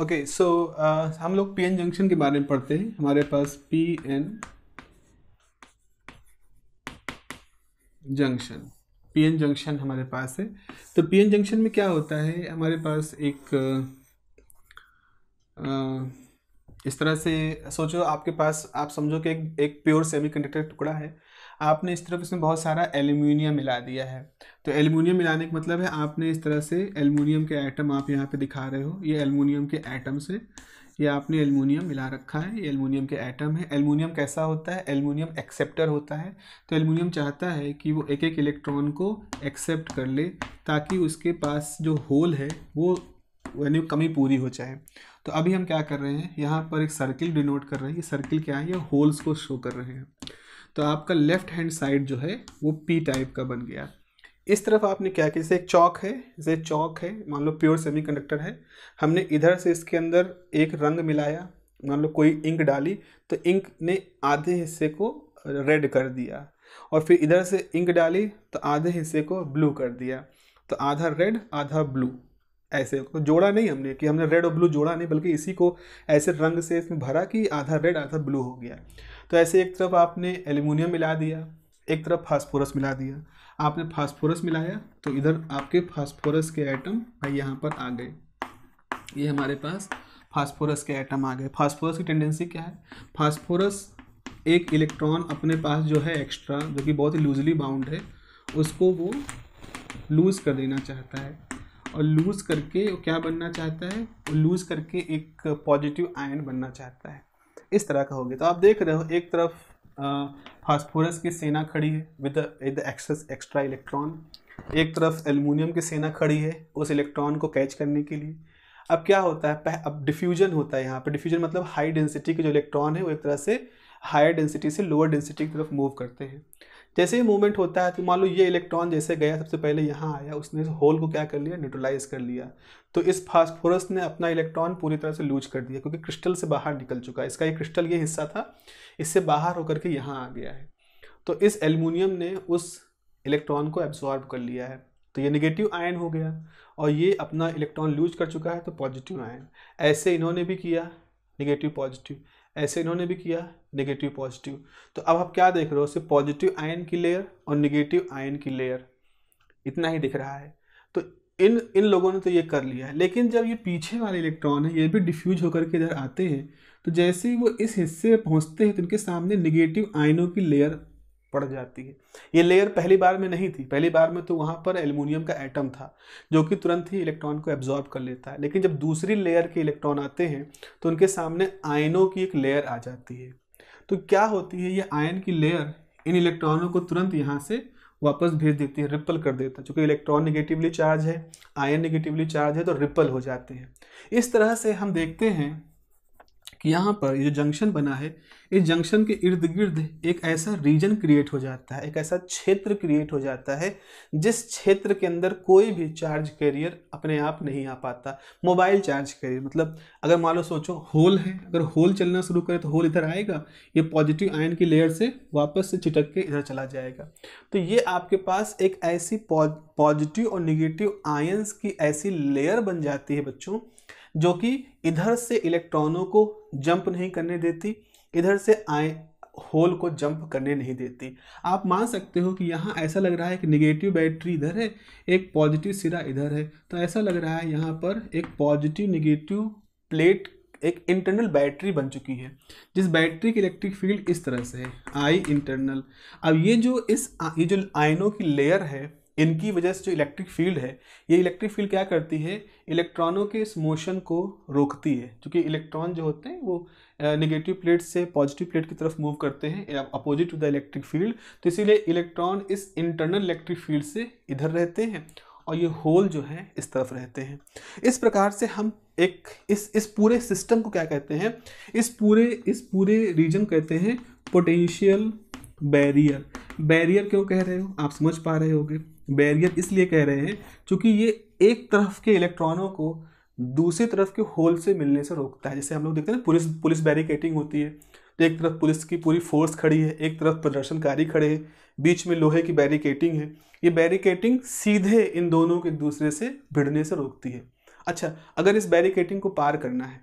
okay okay, so so, uh, हम लोग P N junction के बारे में पढ़ते हैं हमारे पास P N junction P N junction हमारे पास है तो पी एन जंक्शन में क्या होता है हमारे पास एक uh, इस तरह से सोचो आपके पास आप समझो कि एक एक प्योर सेमीकंडक्टर टुकड़ा है आपने इस तरफ इसमें बहुत सारा एल्यूमिनियम मिला दिया है तो एल्यूमिनियम मिलाने का मतलब है आपने इस तरह से एल्यूमिनियम के आइटम आप यहाँ पे दिखा रहे हो ये एल्यूमिनियम के आइटम से ये आपने एलमोनियम मिला रखा है ये एल्यूमिनियम के आइटम है एलमोनियम कैसा होता है एलमोनियम एक्सेप्टर होता है तो एल्यूमिनियम चाहता है कि वो एक एक इलेक्ट्रॉन को एक्सेप्ट कर ले ताकि उसके पास जो होल है वो यानी कमी पूरी हो जाए तो अभी हम क्या कर रहे हैं यहाँ पर एक सर्किल डिनोट कर रहे हैं ये सर्किल क्या है ये होल्स को शो कर रहे हैं तो आपका लेफ्ट हैंड साइड जो है वो पी टाइप का बन गया इस तरफ आपने क्या किया जैसे एक चौक है जैसे चौक है मान लो प्योर सेमी है हमने इधर से इसके अंदर एक रंग मिलाया मान लो कोई इंक डाली तो इंक ने आधे हिस्से को रेड कर दिया और फिर इधर से इंक डाली तो आधे हिस्से को ब्लू कर दिया तो आधा रेड आधा ब्लू ऐसे को जोड़ा नहीं हमने कि हमने रेड और ब्लू जोड़ा नहीं बल्कि इसी को ऐसे रंग से इसमें भरा कि आधा रेड आधा ब्लू हो गया तो ऐसे एक तरफ आपने एल्यूमिनियम मिला दिया एक तरफ फास्फोरस मिला दिया आपने फास्फोरस मिलाया तो इधर आपके फास्फोरस के आइटम भाई यहाँ पर आ गए ये हमारे पास फास्फोरस के आइटम आ गए फास्फोरस की टेंडेंसी क्या है फास्फोरस एक इलेक्ट्रॉन अपने पास जो है एक्स्ट्रा जो कि बहुत ही लूजली बाउंड है उसको वो लूज़ कर देना चाहता है और लूज़ करके क्या बनना चाहता है लूज़ करके एक पॉजिटिव आयन बनना चाहता है इस तरह का हो गया तो आप देख रहे हो एक तरफ फास्फोरस की सेना खड़ी है with the excess extra electron एक तरफ एल्यूमिनियम की सेना खड़ी है उस इलेक्ट्रॉन को कैच करने के लिए अब क्या होता है अब डिफ्यूजन होता है यहाँ पर डिफ्यूजन मतलब हाई डेंसिटी के जो इलेक्ट्रॉन है वो एक तरह से हायर डेंसिटी से लोअर डेंसिटी की तरफ मूव करते हैं जैसे ही मूवमेंट होता है तो मान लो ये इलेक्ट्रॉन जैसे गया सबसे पहले यहाँ आया उसने इस होल को क्या कर लिया न्यूट्रलाइज कर लिया तो इस फास्फोरस ने अपना इलेक्ट्रॉन पूरी तरह से लूज कर दिया क्योंकि क्रिस्टल से बाहर निकल चुका है इसका ये क्रिस्टल ये हिस्सा था इससे बाहर होकर के यहाँ आ गया है तो इस एल्यूमिनियम ने उस इलेक्ट्रॉन को एब्जॉर्ब कर लिया है तो ये निगेटिव आयन हो गया और ये अपना इलेक्ट्रॉन लूज कर चुका है तो पॉजिटिव आयन ऐसे इन्होंने भी किया निगेटिव पॉजिटिव ऐसे इन्होंने भी किया नेगेटिव पॉजिटिव तो अब आप क्या देख रहे हो सिर्फ पॉजिटिव आयन की लेयर और नेगेटिव आयन की लेयर इतना ही दिख रहा है तो इन इन लोगों ने तो ये कर लिया है लेकिन जब ये पीछे वाले इलेक्ट्रॉन है ये भी डिफ्यूज होकर के इधर आते हैं तो जैसे ही वो इस हिस्से में पहुँचते हैं तो उनके सामने निगेटिव आयनों की लेयर पड़ जाती है ये लेयर पहली बार में नहीं थी पहली बार में तो वहाँ पर एल्यूमिनियम का एटम था जो कि तुरंत ही इलेक्ट्रॉन को एब्जॉर्ब कर लेता है लेकिन जब दूसरी लेयर के इलेक्ट्रॉन आते हैं तो उनके सामने आयनों की एक लेयर आ जाती है तो क्या होती है ये आयन की लेयर इन इलेक्ट्रॉनों को तुरंत यहाँ से वापस भेज देती है रिपल कर देता है चूँकि इलेक्ट्रॉन निगेटिवली चार्ज है आयन निगेटिवली चार्ज है तो रिपल हो जाते हैं इस तरह से हम देखते हैं कि यहाँ पर ये जो जंक्शन बना है इस जंक्शन के इर्द गिर्द एक ऐसा रीजन क्रिएट हो जाता है एक ऐसा क्षेत्र क्रिएट हो जाता है जिस क्षेत्र के अंदर कोई भी चार्ज कैरियर अपने आप नहीं आ पाता मोबाइल चार्ज कैरियर मतलब अगर मान लो सोचो होल है अगर होल चलना शुरू करे तो होल इधर आएगा ये पॉजिटिव आयन की लेयर से वापस से चिटक के इधर चला जाएगा तो ये आपके पास एक ऐसी पॉजिटिव और निगेटिव आयन्स की ऐसी लेयर बन जाती है बच्चों जो कि इधर से इलेक्ट्रॉनों को जंप नहीं करने देती इधर से आए होल को जंप करने नहीं देती आप मान सकते हो कि यहाँ ऐसा लग रहा है कि निगेटिव बैटरी इधर है एक पॉजिटिव सिरा इधर है तो ऐसा लग रहा है यहाँ पर एक पॉजिटिव निगेटिव प्लेट एक इंटरनल बैटरी बन चुकी है जिस बैटरी की इलेक्ट्रिक फील्ड इस तरह से है आई इंटरनल अब ये जो इस ये जो आयनों की लेयर है इनकी वजह से जो इलेक्ट्रिक फील्ड है ये इलेक्ट्रिक फील्ड क्या करती है इलेक्ट्रॉनों के इस मोशन को रोकती है क्योंकि इलेक्ट्रॉन जो होते हैं वो नेगेटिव प्लेट से पॉजिटिव प्लेट की तरफ मूव करते हैं opposite to the electric field तो इसीलिए इलेक्ट्रॉन इस इंटरनल इलेक्ट्रिक फील्ड से इधर रहते हैं और ये होल जो है इस तरफ रहते हैं इस प्रकार से हम एक इस इस पूरे सिस्टम को क्या कहते हैं इस पूरे इस पूरे रीजन कहते हैं पोटेंशियल बैरियर बैरियर क्यों कह रहे हो आप समझ पा रहे होगे बैरियर इसलिए कह रहे हैं क्योंकि ये एक तरफ के इलेक्ट्रॉनों को दूसरी तरफ के होल से मिलने से रोकता है जैसे हम लोग देखते हैं पुलिस पुलिस बैरिकेटिंग होती है तो एक तरफ पुलिस की पूरी फोर्स खड़ी है एक तरफ प्रदर्शनकारी खड़े हैं बीच में लोहे की बैरिकेटिंग है ये बैरिकेटिंग सीधे इन दोनों के एक दूसरे से भिड़ने से रोकती है अच्छा अगर इस बैरिकेटिंग को पार करना है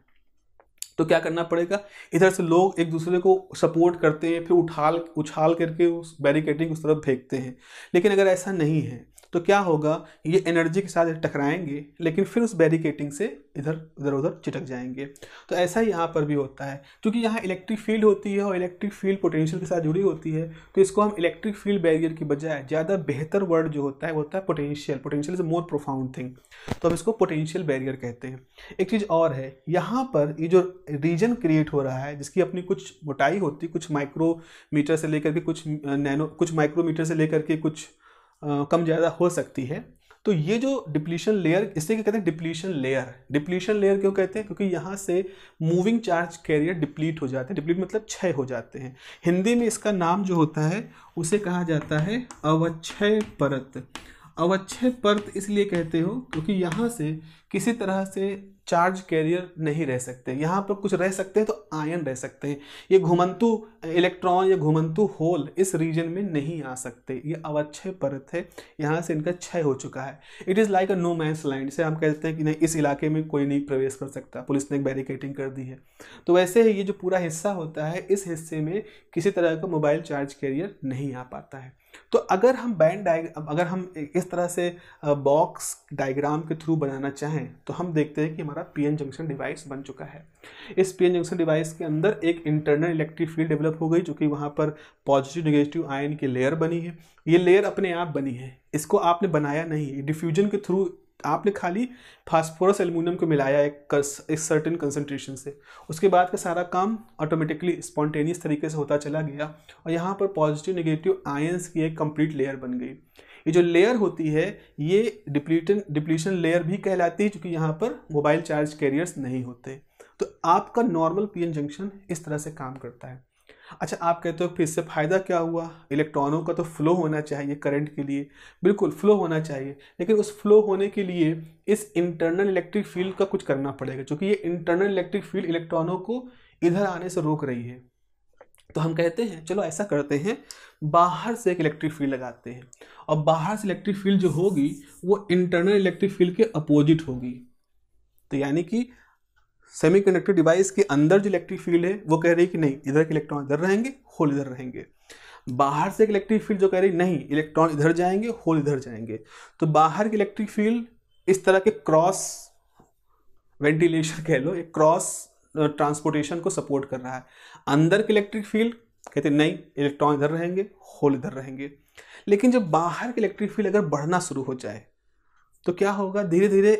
तो क्या करना पड़ेगा इधर से लोग एक दूसरे को सपोर्ट करते हैं फिर उठाल उछाल करके उस बैरिकेडिंग उस तरफ फेंकते हैं लेकिन अगर ऐसा नहीं है तो क्या होगा ये एनर्जी के साथ टकराएंगे लेकिन फिर उस बैरिकेटिंग से इधर उधर उधर चिटक जाएंगे तो ऐसा ही यहाँ पर भी होता है क्योंकि यहाँ इलेक्ट्रिक फील्ड होती है और इलेक्ट्रिक फील्ड पोटेंशियल के साथ जुड़ी होती है तो इसको हम इलेक्ट्रिक फील्ड बैरियर की बजाय ज़्यादा बेहतर वर्ड जो होता है वो होता है potential potential is more profound thing तो हम इसको पोटेंशियल बैरियर कहते हैं एक चीज़ और है यहाँ पर ये जो रीजन क्रिएट हो रहा है जिसकी अपनी कुछ मोटाई होती है कुछ माइक्रोमीटर से लेकर के कुछ नैनो कुछ माइक्रोमीटर से लेकर के कुछ कम ज़्यादा हो सकती है तो ये जो डिप्लीशन लेयर इसे क्या कहते हैं डिप्लीशन लेयर डिप्लीशन लेयर क्यों कहते हैं क्योंकि यहाँ से मूविंग चार्ज कैरियर डिप्लीट हो जाते हैं डिप्लीट मतलब क्षय हो जाते हैं हिंदी में इसका नाम जो होता है उसे कहा जाता है अवक्षय परत अवच्छे परत इसलिए कहते हो क्योंकि यहाँ से किसी तरह से चार्ज कैरियर नहीं रह सकते यहाँ पर कुछ रह सकते हैं तो आयन रह सकते हैं ये घुमंतु इलेक्ट्रॉन या घुमंतु होल इस रीजन में नहीं आ सकते ये अवच्छय परत है यहाँ से इनका क्षय हो चुका है it is like a no man's land इसे हम कहते हैं कि नहीं इस इलाके में कोई नहीं प्रवेश कर सकता पुलिस ने एक बैरिकेटिंग कर दी है तो वैसे ही ये जो पूरा हिस्सा होता है इस हिस्से में किसी तरह का मोबाइल चार्ज कैरियर नहीं आ पाता है तो अगर हम बैंड डाइग्राम अगर हम इस तरह से बॉक्स डायग्राम के थ्रू बनाना चाहें तो हम देखते हैं कि हमारा पीएन जंक्शन डिवाइस बन चुका है इस पीएन जंक्शन डिवाइस के अंदर एक इंटरनल इलेक्ट्रिक फील्ड डेवलप हो गई जो कि वहाँ पर पॉजिटिव नेगेटिव आयन की लेयर बनी है ये लेयर अपने आप बनी है इसको आपने बनाया नहीं डिफ्यूजन के थ्रू आपने खाली फास्फोरस एल्यूमिनियम को मिलाया एक एक सर्टेन कंसनट्रेशन से उसके बाद का सारा काम ऑटोमेटिकली स्पॉन्टेनियस तरीके से होता चला गया और यहाँ पर पॉजिटिव नेगेटिव आयंस की एक कंप्लीट लेयर बन गई ये जो लेयर होती है ये डिप्लीटन डिप्लीशन लेयर भी कहलाती है क्योंकि यहाँ पर मोबाइल चार्ज कैरियर्स नहीं होते तो आपका नॉर्मल पी जंक्शन इस तरह से काम करता है अच्छा आप कहते हो फिर इससे फ़ायदा क्या हुआ इलेक्ट्रॉनों का तो फ्लो होना चाहिए करंट के लिए बिल्कुल फ्लो होना चाहिए लेकिन उस फ्लो होने के लिए इस इंटरनल इलेक्ट्रिक फील्ड का कुछ करना पड़ेगा क्योंकि ये इंटरनल इलेक्ट्रिक फील्ड इलेक्ट्रॉनों को इधर आने से रोक रही है तो हम कहते हैं चलो ऐसा करते हैं बाहर से एक इलेक्ट्रिक फील्ड लगाते हैं और बाहर से इलेक्ट्रिक फील्ड जो होगी वो इंटरनल इलेक्ट्रिक फील्ड के अपोजिट होगी तो यानी कि सेमीकंडक्टर डिवाइस के अंदर जो इलेक्ट्रिक फील्ड है वो कह रही है कि नहीं इधर के इलेक्ट्रॉन इधर रहेंगे होल इधर रहेंगे बाहर से एक इलेक्ट्रिक फील्ड जो कह रही नहीं इलेक्ट्रॉन इधर जाएंगे होल इधर जाएंगे तो बाहर की इलेक्ट्रिक फील्ड इस तरह के क्रॉस वेंटिलेशन कह लो एक क्रॉस ट्रांसपोर्टेशन को सपोर्ट कर रहा है अंदर के इलेक्ट्रिक फील्ड कहते नहीं इलेक्ट्रॉन इधर रहेंगे होल इधर रहेंगे लेकिन जब बाहर के इलेक्ट्रिक फील्ड अगर बढ़ना शुरू हो जाए तो क्या होगा धीरे धीरे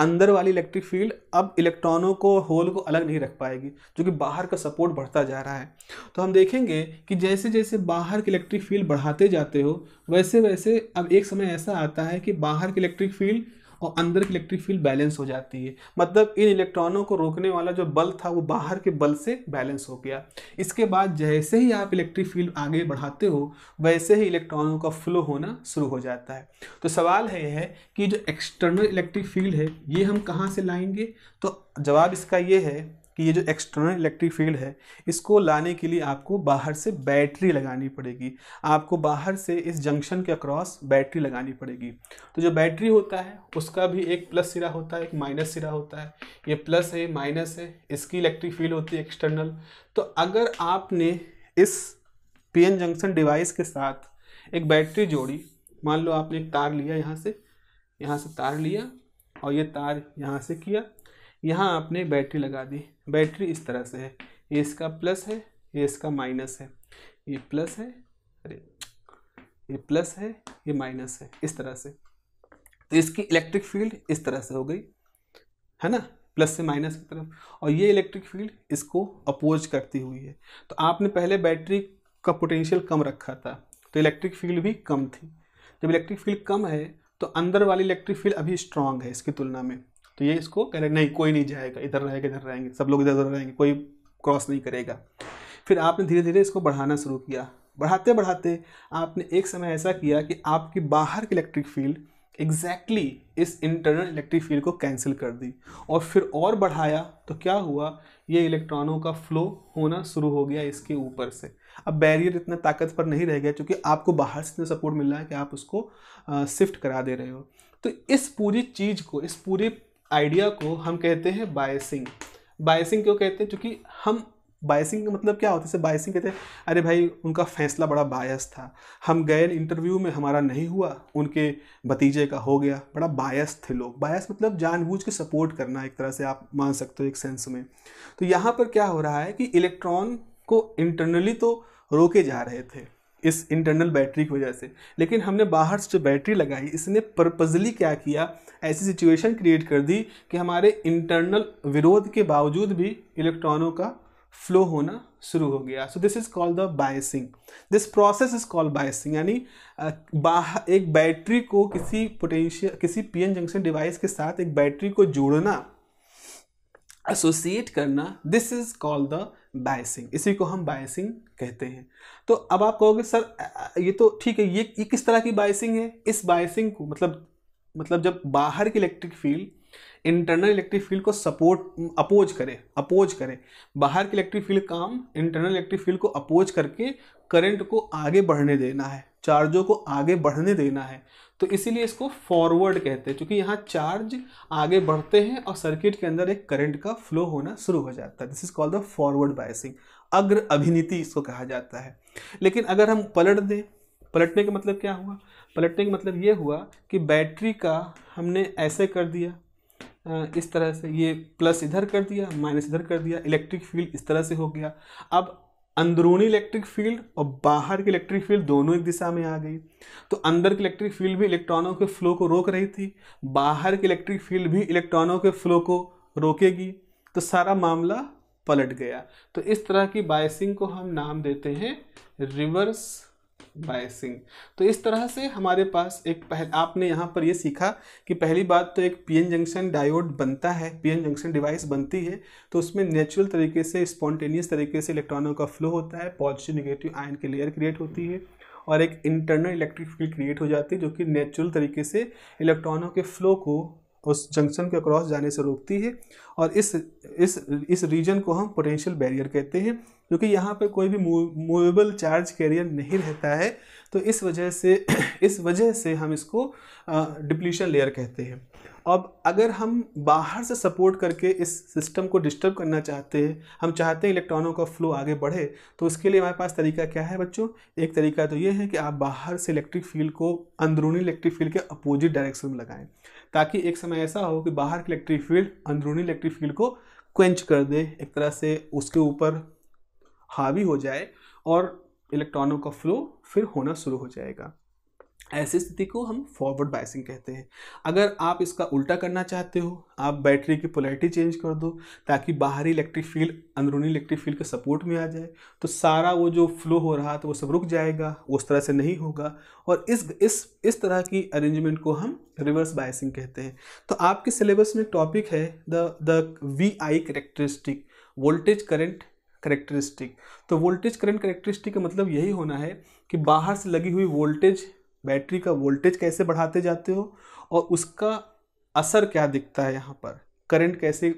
अंदर वाली इलेक्ट्रिक फील्ड अब इलेक्ट्रॉनों को होल को अलग नहीं रख पाएगी जो कि बाहर का सपोर्ट बढ़ता जा रहा है तो हम देखेंगे कि जैसे जैसे बाहर की इलेक्ट्रिक फील्ड बढ़ाते जाते हो वैसे वैसे अब एक समय ऐसा आता है कि बाहर की इलेक्ट्रिक फील्ड और अंदर की इलेक्ट्रिक फील्ड बैलेंस हो जाती है मतलब इन इलेक्ट्रॉनों को रोकने वाला जो बल था वो बाहर के बल से बैलेंस हो गया इसके बाद जैसे ही आप इलेक्ट्रिक फील्ड आगे बढ़ाते हो वैसे ही इलेक्ट्रॉनों का फ्लो होना शुरू हो जाता है तो सवाल है यह है कि जो एक्सटर्नल इलेक्ट्रिक फील्ड है ये हम कहाँ से लाएंगे तो जवाब इसका ये है कि ये जो एक्सटर्नल इलेक्ट्रिक फील्ड है इसको लाने के लिए आपको बाहर से बैटरी लगानी पड़ेगी आपको बाहर से इस जंक्शन के अक्रॉस बैटरी लगानी पड़ेगी तो जो बैटरी होता है उसका भी एक प्लस सिरा होता है एक माइनस सिरा होता है ये प्लस है माइनस है इसकी इलेक्ट्रिक फील्ड होती है एक्सटर्नल तो अगर आपने इस एन जंक्शन डिवाइस के साथ एक बैटरी जोड़ी मान लो आपने एक तार लिया यहाँ से यहाँ से तार लिया और ये तार यहाँ से किया यहाँ आपने बैटरी लगा दी बैटरी इस तरह से है ये इसका प्लस है ये इसका माइनस है ये प्लस है अरे ये प्लस है ये माइनस है इस तरह से तो इसकी इलेक्ट्रिक फील्ड इस तरह से हो गई है ना प्लस से माइनस की तरफ और ये इलेक्ट्रिक फील्ड इसको अपोज करती हुई है तो आपने पहले बैटरी का पोटेंशियल कम रखा था तो इलेक्ट्रिक फील्ड भी कम थी जब इलेक्ट्रिक फील्ड कम है तो अंदर वाली इलेक्ट्रिक फील्ड अभी स्ट्रांग है इसकी तुलना में तो ये इसको कह रहे नहीं कोई नहीं जाएगा इधर रहेगा इधर रहेंगे सब लोग इधर उधर रहेंगे कोई क्रॉस नहीं करेगा फिर आपने धीरे धीरे इसको बढ़ाना शुरू किया बढ़ाते बढ़ाते आपने एक समय ऐसा किया कि आपकी बाहर की इलेक्ट्रिक फील्ड एग्जैक्टली exactly इस इंटरनल इलेक्ट्रिक फील्ड को कैंसिल कर दी और फिर और बढ़ाया तो क्या हुआ ये इलेक्ट्रॉनों का फ्लो होना शुरू हो गया इसके ऊपर से अब बैरियर इतना ताकत पर नहीं रह गया क्योंकि आपको बाहर से इतना सपोर्ट मिल रहा है कि आप उसको शिफ्ट करा दे रहे हो तो इस पूरी चीज़ को इस पूरे आइडिया को हम कहते हैं बायसिंग बायसिंग क्यों कहते हैं क्योंकि हम बायसिंग का मतलब क्या होता है बायसिंग कहते हैं अरे भाई उनका फैसला बड़ा बायस था हम गए इंटरव्यू में हमारा नहीं हुआ उनके भतीजे का हो गया बड़ा बायस थे लोग बायस मतलब जानबूझ के सपोर्ट करना एक तरह से आप मान सकते हो एक सेंस में तो यहाँ पर क्या हो रहा है कि इलेक्ट्रॉन को इंटरनली तो रोके जा रहे थे इस इंटरनल बैटरी की वजह से लेकिन हमने बाहर से जो बैटरी लगाई इसने पर्पजली क्या किया ऐसी सिचुएशन क्रिएट कर दी कि हमारे इंटरनल विरोध के बावजूद भी इलेक्ट्रॉनों का फ्लो होना शुरू हो गया so this is called the biasing this process is called biasing यानी बाहर एक बैटरी को किसी पोटेंशियल किसी पीएन जंक्शन डिवाइस के साथ एक बैटरी को जोड़ना एसोसिएट करना this is called the biasing इसी को हम बायसिंग कहते हैं तो अब आप कहोगे सर ये तो ठीक है ये ये किस तरह की बायसिंग है इस बायसिंग को मतलब मतलब जब बाहर की electric field internal electric field को सपोर्ट अपोज करे अपोज करे बाहर की इलेक्ट्रिक फील्ड काम इंटरनल इलेक्ट्रिक फील्ड को अपोज करके करंट को आगे बढ़ने देना है चार्जों को आगे बढ़ने देना है तो इसीलिए इसको फॉरवर्ड कहते हैं क्योंकि यहाँ चार्ज आगे बढ़ते हैं और सर्किट के अंदर एक करंट का फ्लो होना शुरू हो जाता है this is called the forward biasing अग्र अभिनीति इसको कहा जाता है लेकिन अगर हम पलट दें पलटने का मतलब क्या हुआ पलटने का मतलब ये हुआ कि बैटरी का हमने ऐसे कर दिया इस तरह से ये प्लस इधर कर दिया माइनस इधर कर दिया इलेक्ट्रिक फील्ड इस तरह से हो गया अब अंदरूनी इलेक्ट्रिक फील्ड और बाहर की इलेक्ट्रिक फील्ड दोनों एक दिशा में आ गई तो अंदर की इलेक्ट्रिक फील्ड भी इलेक्ट्रॉनों के फ्लो को रोक रही थी बाहर की इलेक्ट्रिक फील्ड भी इलेक्ट्रॉनों के फ्लो को रोकेगी तो सारा मामला पलट गया तो इस तरह की बायसिंग को हम नाम देते हैं रिवर्स बायसिंग तो इस तरह से हमारे पास एक पहले आपने यहाँ पर ये सीखा कि पहली बात तो एक पीएन जंक्शन डायोड बनता है पीएन जंक्शन डिवाइस बनती है तो उसमें नेचुरल तरीके से स्पॉन्टेनियस तरीके से इलेक्ट्रॉनों का फ्लो होता है पॉजिटिव निगेटिव आयन की लेयर क्रिएट होती है और एक इंटरनल इलेक्ट्रिक फील्ड क्रिएट हो जाती है जो कि नेचुरल तरीके से इलेक्ट्रॉनों के फ्लो को उस जंक्शन के अक्रॉस जाने से रोकती है और इस इस इस रीजन को हम पोटेंशियल बैरियर कहते हैं क्योंकि यहाँ पर कोई भी मूवेबल चार्ज कैरियर नहीं रहता है तो इस वजह से इस वजह से हम इसको डिप्लीशन लेयर कहते हैं अब अगर हम बाहर से सपोर्ट करके इस सिस्टम को डिस्टर्ब करना चाहते हैं हम चाहते हैं इलेक्ट्रॉनों का फ्लो आगे बढ़े तो उसके लिए हमारे पास तरीका क्या है बच्चों एक तरीका तो ये है कि आप बाहर से इलेक्ट्रिक फील्ड को अंदरूनी इलेक्ट्रिक फील्ड के अपोजिट डायरेक्शन में लगाएं ताकि एक समय ऐसा हो कि बाहर की इलेक्ट्रिक फील्ड अंदरूनी इलेक्ट्रिक फील्ड को क्वेंच कर दे एक तरह से उसके ऊपर हावी हो जाए और इलेक्ट्रॉनों का फ्लो फिर होना शुरू हो जाएगा ऐसी स्थिति को हम फॉरवर्ड बायसिंग कहते हैं अगर आप इसका उल्टा करना चाहते हो आप बैटरी की पोलैरिटी चेंज कर दो ताकि बाहरी इलेक्ट्रिक फील्ड अंदरूनी इलेक्ट्रिक फील्ड के सपोर्ट में आ जाए तो सारा वो जो फ्लो हो रहा था वो सब रुक जाएगा उस तरह से नहीं होगा और इस इस इस तरह की अरेंजमेंट को हम रिवर्स बायसिंग कहते हैं तो आपके सिलेबस में टॉपिक है the the V I characteristic voltage current characteristic तो वोल्टेज करंट करेक्टरिस्टिक का मतलब यही होना है कि बाहर से लगी हुई वोल्टेज बैटरी का वोल्टेज कैसे बढ़ाते जाते हो और उसका असर क्या दिखता है यहाँ पर करंट कैसे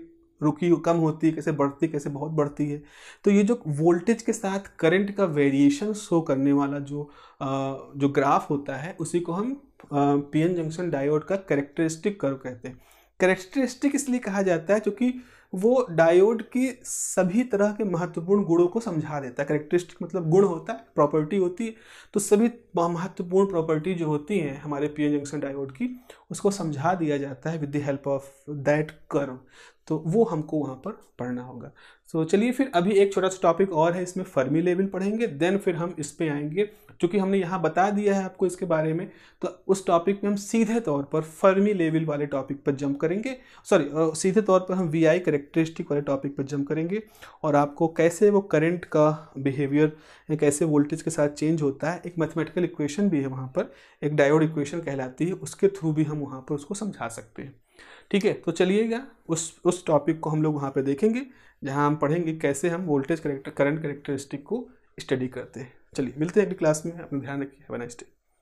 रुकी कम होती है कैसे बढ़ती है कैसे बहुत बढ़ती है तो ये जो वोल्टेज के साथ करंट का वेरिएशन शो करने वाला जो जो ग्राफ होता है उसी को हम पीएन जंक्शन डायोड का करेक्टरिस्टिक कर्व कहते हैं करेक्टरिस्टिक इसलिए कहा जाता है क्योंकि वो डायोड की सभी तरह के महत्वपूर्ण गुणों को समझा देता है करेक्टरिस्टिक मतलब गुण होता है प्रॉपर्टी होती है तो सभी महत्वपूर्ण प्रॉपर्टी जो होती हैं हमारे पी जंक्शन डायोड की उसको समझा दिया जाता है with the help of that curve तो वो हमको वहाँ पर पढ़ना होगा सो so, चलिए फिर अभी एक छोटा सा टॉपिक और है इसमें फर्मी लेवल पढ़ेंगे देन फिर हम इस पर आएंगे क्योंकि हमने यहाँ बता दिया है आपको इसके बारे में तो उस टॉपिक में हम सीधे तौर पर फर्मी लेवल वाले टॉपिक पर जंप करेंगे सॉरी सीधे तौर पर हम वी आई करेक्टरिस्टिक वाले टॉपिक पर जंप करेंगे और आपको कैसे वो करेंट का बिहेवियर कैसे वोल्टेज के साथ चेंज होता है एक मैथमेटिकल इक्वेशन भी है वहाँ पर एक डायोड इक्वेशन कहलाती है उसके थ्रू भी हम वहाँ पर उसको समझा सकते हैं ठीक है तो चलिएगा उस उस टॉपिक को हम लोग वहाँ पे देखेंगे जहाँ हम पढ़ेंगे कैसे हम वोल्टेज करेक्टर करंट करेक्टरिस्टिक को स्टडी करते हैं चलिए मिलते हैं अगली क्लास में अपना ध्यान रखिए नाइस डे